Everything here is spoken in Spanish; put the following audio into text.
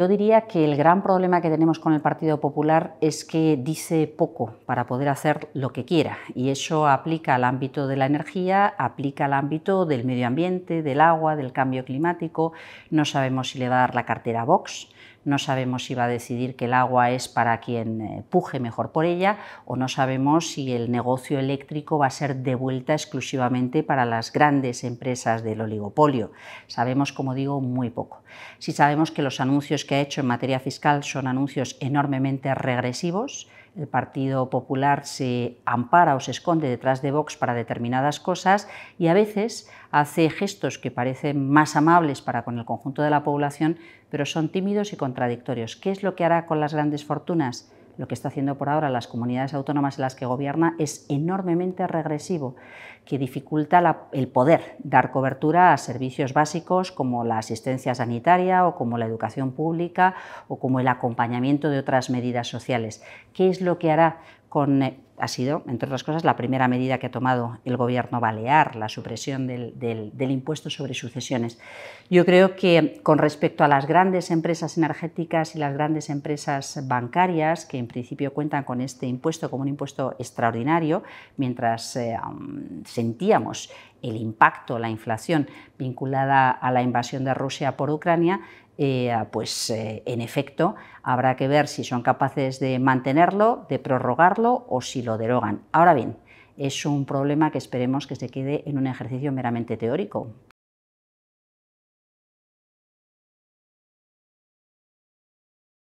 Yo diría que el gran problema que tenemos con el Partido Popular es que dice poco para poder hacer lo que quiera y eso aplica al ámbito de la energía, aplica al ámbito del medio ambiente, del agua, del cambio climático. No sabemos si le va a dar la cartera a Vox, no sabemos si va a decidir que el agua es para quien eh, puje mejor por ella o no sabemos si el negocio eléctrico va a ser devuelta exclusivamente para las grandes empresas del oligopolio. Sabemos, como digo, muy poco. Si sabemos que los anuncios que ha hecho en materia fiscal son anuncios enormemente regresivos, el Partido Popular se ampara o se esconde detrás de Vox para determinadas cosas y a veces hace gestos que parecen más amables para con el conjunto de la población, pero son tímidos y con contradictorios. ¿Qué es lo que hará con las grandes fortunas? Lo que está haciendo por ahora las comunidades autónomas en las que gobierna es enormemente regresivo, que dificulta el poder dar cobertura a servicios básicos como la asistencia sanitaria o como la educación pública o como el acompañamiento de otras medidas sociales. ¿Qué es lo que hará con eh, ha sido, entre otras cosas, la primera medida que ha tomado el gobierno balear, la supresión del, impuesto sobre sucesiones. Yo creo que con respecto a las grandes empresas energéticas y las grandes empresas bancarias, que en principio cuentan con este impuesto como un impuesto extraordinario, mientras eh, sentíamos el impacto, la inflación vinculada a la invasión de Rusia por Ucrania, eh, pues eh, en efecto habrá que ver si son capaces de mantenerlo, de prorrogarlo o si lo derogan. Ahora bien, es un problema que esperemos que se quede en un ejercicio meramente teórico,